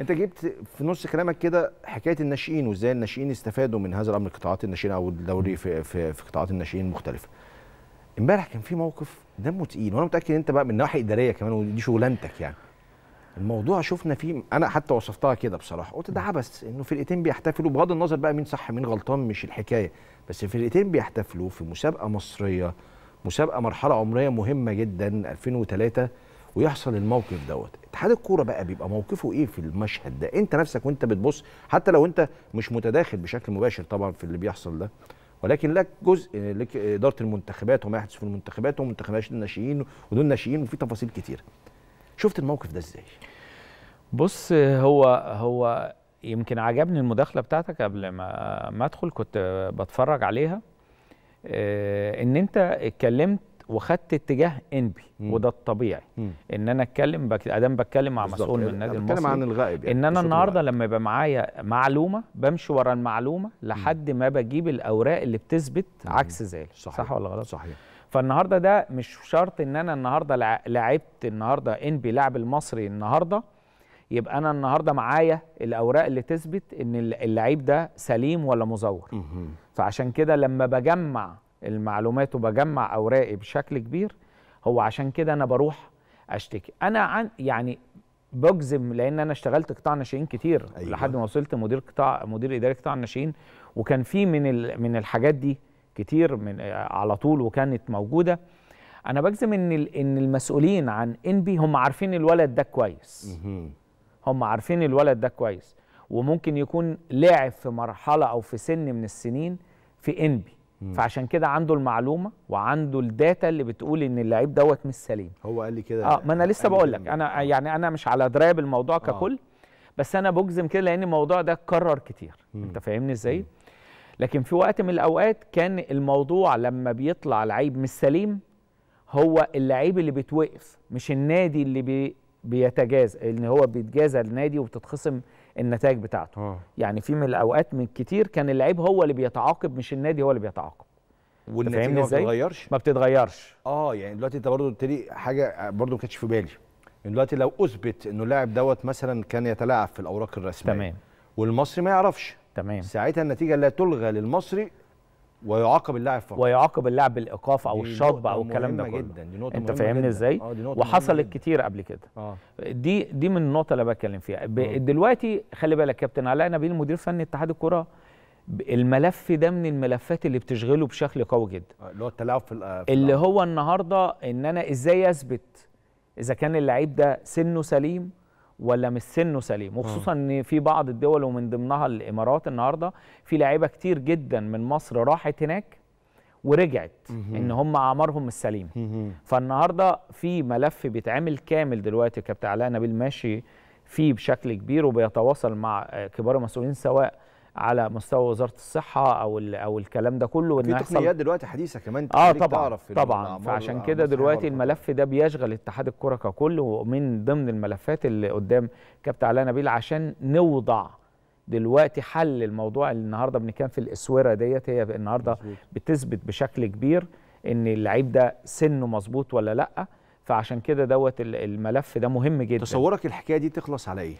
انت جبت في نص كلامك كده حكايه الناشئين وازاي الناشئين استفادوا من هذا الامر قطاعات الناشئين او الدوري في في, في قطاعات الناشئين المختلفه. امبارح كان في موقف دمه تقيل وانا متاكد انت بقى من ناحيه اداريه كمان ودي شغلانتك يعني. الموضوع شفنا فيه انا حتى وصفتها كده بصراحه قلت ده عبث انه فرقتين بيحتفلوا بغض النظر بقى مين صح مين غلطان مش الحكايه بس فرقتين بيحتفلوا في مسابقه مصريه مسابقه مرحله عمريه مهمه جدا 2003 ويحصل الموقف دوت اتحاد الكوره بقى بيبقى موقفه ايه في المشهد ده انت نفسك وانت بتبص حتى لو انت مش متداخل بشكل مباشر طبعا في اللي بيحصل ده ولكن لك جزء لك اداره المنتخبات وما يحدث في المنتخبات ومنتخبات الناشئين ودول ناشئين وفي تفاصيل كتير شفت الموقف ده ازاي بص هو هو يمكن عجبني المداخله بتاعتك قبل ما ما ادخل كنت بتفرج عليها آه، ان انت اتكلمت وخدت اتجاه انبي وده الطبيعي مم. ان انا اتكلم بك... ادام بتكلم مع مسؤول من النادي المصري بتكلم عن الغائب يعني. ان انا النهارده لما يبقى معايا معلومه بمشي ورا المعلومه لحد ما بجيب الاوراق اللي بتثبت مم. عكس ذلك صحيح. صح ولا غلط صحيح فالنهارده ده مش شرط ان انا النهارده لعبت النهارده انبي لاعب المصري النهارده يبقى انا النهارده معايا الاوراق اللي تثبت ان اللعيب ده سليم ولا مزور فعشان كده لما بجمع المعلومات وبجمع اوراقي بشكل كبير هو عشان كده انا بروح اشتكي انا عن يعني بجزم لان انا اشتغلت قطاع ناشئين كتير أيوة. لحد ما وصلت مدير قطاع مدير اداري قطاع الناشئين وكان في من من الحاجات دي كتير من آه، على طول وكانت موجوده انا بجزم ان ان المسؤولين عن انبي هم عارفين الولد ده كويس هم عارفين الولد ده كويس وممكن يكون لاعب في مرحله او في سن من السنين في انبي فعشان كده عنده المعلومه وعنده الداتا اللي بتقول ان اللعيب دوت مش سليم هو قال لي كده اه ما انا لسه بقول لك انا يعني انا مش على درايه بالموضوع آه. ككل بس انا بجزم كده لان الموضوع ده اتكرر كتير مم. انت فاهمني ازاي لكن في وقت من الاوقات كان الموضوع لما بيطلع لعيب مش سليم هو اللعيب اللي بيتوقف مش النادي اللي بي بيتجاز ان هو بيتجازى النادي وبتتخصم النتائج بتاعته أوه. يعني في من الاوقات من كتير كان اللعيب هو اللي بيتعاقب مش النادي هو اللي بيتعاقب والنتيجه ما بتتغيرش ما بتتغيرش اه يعني دلوقتي انت برضه قلت لي حاجه برضه ما كانتش في بالي دلوقتي لو اثبت انه اللاعب دوت مثلا كان يتلاعب في الاوراق الرسميه تمام والمصري ما يعرفش تمام ساعتها النتيجه لا تلغى للمصري ويعاقب اللاعب فقط ويعاقب اللاعب بالايقاف او الشطب او الكلام ده كله جدا دي نقطه انت فاهمني ازاي آه، وحصلت كتير قبل كده آه. دي دي من النقطه اللي بتكلم فيها ب... آه. دلوقتي خلي بالك كابتن علاء نبيل مدير فني اتحاد الكره الملف ده من الملفات اللي بتشغله بشكل قوي جدا آه، اللي هو التلاعب في آه، اللي هو النهارده ان انا ازاي اثبت اذا كان اللعيب ده سنه سليم ولا مش سنه سليم وخصوصا آه. ان في بعض الدول ومن ضمنها الامارات النهارده في لعيبه كتير جدا من مصر راحت هناك ورجعت مم. ان هم اعمارهم مش سليمه فالنهارده في ملف بيتعمل كامل دلوقتي كابتن علاء نبيل ماشي فيه بشكل كبير وبيتواصل مع كبار المسؤولين سواء على مستوى وزاره الصحه او او الكلام ده كله في تقنيات دلوقتي حديثه كمان اه طبعا تعرف طبعا فعشان كده دلوقتي الملف ده بيشغل اتحاد الكره ككل ومن ضمن الملفات اللي قدام كابتن علاء نبيل عشان نوضع دلوقتي حل الموضوع اللي النهارده بنتكلم في الاسوره ديت هي النهارده بتثبت بشكل كبير ان اللعيب ده سنه مظبوط ولا لا فعشان كده دوت الملف ده مهم جدا تصورك الحكايه دي تخلص على ايه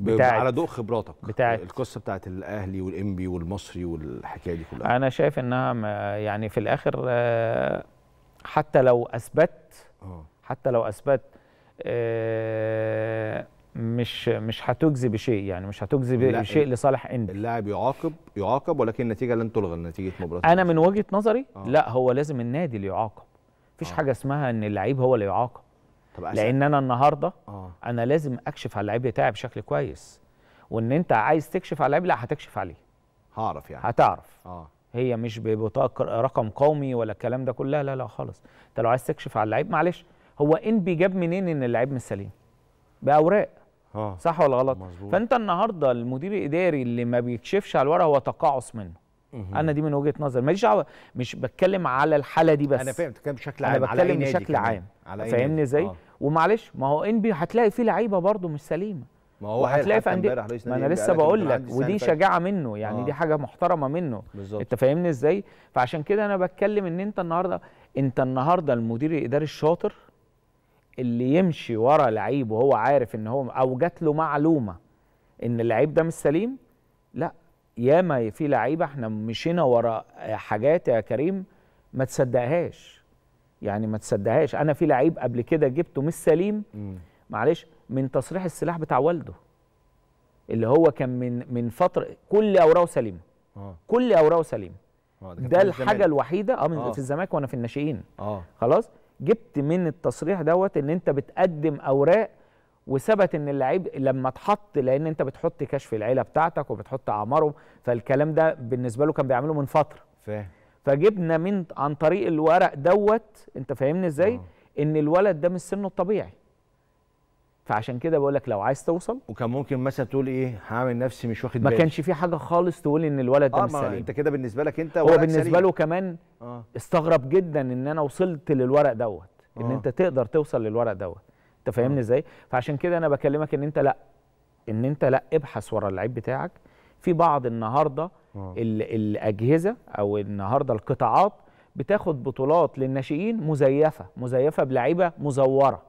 بتاعت على ضوء خبراتك بتاعت القصه بتاعت الاهلي والانبي والمصري والحكايه دي كلها انا شايف انها يعني في الاخر آه، حتى لو اثبت آه. حتى لو اثبت آه، مش مش هتجزي بشيء يعني مش هتجزي بشيء لصالح انبي اللاعب يعاقب يعاقب ولكن النتيجه لن تلغى نتيجه مباراه انا من وجهه نظري أوه. لا هو لازم النادي اللي يعاقب مفيش حاجه اسمها ان اللعيب هو اللي يعاقب لان انا النهارده آه. انا لازم اكشف على اللعيب بتاعي بشكل كويس وان انت عايز تكشف على اللعيب لا هتكشف عليه هعرف يعني هتعرف اه هي مش ببطاقه رقم قومي ولا الكلام ده كله لا لا خالص انت لو عايز تكشف على اللعيب معلش هو ان بيجاب منين ان اللعيب مش سليم باوراق آه. صح ولا غلط مزبوط. فانت النهارده المدير الاداري اللي ما بيكشفش على الورق هو تقاعس منه مهم. انا دي من وجهه نظر ماليش دعوه مش بتكلم على الحاله دي بس انا فاهم بتكلم بشكل عام انا بتكلم إيه بشكل عام إيه فاهمني ازاي آه. ومعلش ما هو انبي هتلاقي فيه لعيبه برده مش سليمه ما هو هتلاقي في عندي ما انا لسه بقول لك ودي شجاعه منه يعني آه. دي حاجه محترمه منه بالزبط. انت فاهمني ازاي فعشان كده انا بتكلم ان انت النهارده انت النهارده المدير الاداري الشاطر اللي يمشي ورا لعيب وهو عارف ان هو او جات له معلومه ان اللعيب ده مش سليم لا ياما في لعيبه احنا مشينا ورا حاجات يا كريم ما تصدقهاش يعني ما تصدقهاش انا في لعيب قبل كده جبته مش سليم معلش من تصريح السلاح بتاع والده اللي هو كان من من فتره كل اوراقه سليمه آه. كل اوراقه سليمه آه، ده الحاجه الوحيده اه من آه. في الزمالك وانا في الناشئين اه خلاص جبت من التصريح دوت ان انت بتقدم اوراق وثبت ان اللعيب لما اتحط لان انت بتحط كشف العيله بتاعتك وبتحط اعماره فالكلام ده بالنسبه له كان بيعمله من فتره فاهم فجبنا من عن طريق الورق دوت انت فاهمني ازاي أوه. ان الولد ده مش سنه الطبيعي فعشان كده بقول لك لو عايز توصل وكان ممكن مثلا تقول ايه هعمل نفسي مش واخد بالي ما كانش في حاجه خالص تقول ان الولد ده آه مش سليم انت كده بالنسبه لك انت هو بالنسبه سليم. له كمان آه. استغرب جدا ان انا وصلت للورق دوت ان آه. انت تقدر توصل للورق دوت انت فاهمني آه. ازاي آه. فعشان كده انا بكلمك ان انت لا ان انت لا ابحث ورا اللعيب بتاعك في بعض النهارده آه. الاجهزه او النهارده القطاعات بتاخد بطولات للناشئين مزيفه مزيفه بلعيبه مزوره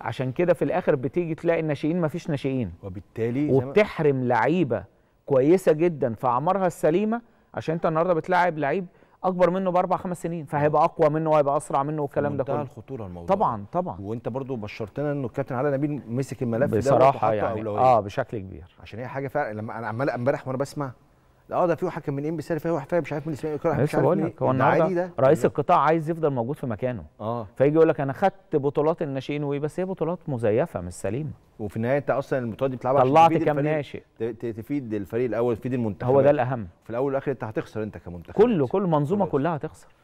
عشان كده في الاخر بتيجي تلاقي الناشئين مفيش ناشئين وبالتالي وبتحرم لعيبه كويسه جدا في اعمارها السليمه عشان انت النهارده بتلاعب لعيب اكبر منه باربع خمس سنين فهيبقى آه. اقوى منه وهيبقى اسرع منه والكلام ده كله الخطوره الموضوع طبعا طبعا وانت برضو بشرتنا انه الكابتن علاء نبيل مسك الملف بصراحة ده بصراحه يعني اه بشكل كبير عشان هي حاجه فعلا لما انا عمال امبارح وانا بسمع اه ده في واحد كان من ام بي سي فاهم مش عارف من اسمه ايه مش عارف لك إيه. هو النهارده رئيس القطاع عايز يفضل موجود في مكانه اه فيجي يقول لك انا خدت بطولات الناشئين وايه بس هي بطولات مزيفه مش سليمه وفي النهايه انت اصلا البطولات دي بتلعبها طلعت كام ناشئ تفيد الفريق الاول تفيد المنتخب هو ده الاهم في الاول والاخر انت هتخسر انت كمنتخب كله كل المنظومه كلها هتخسر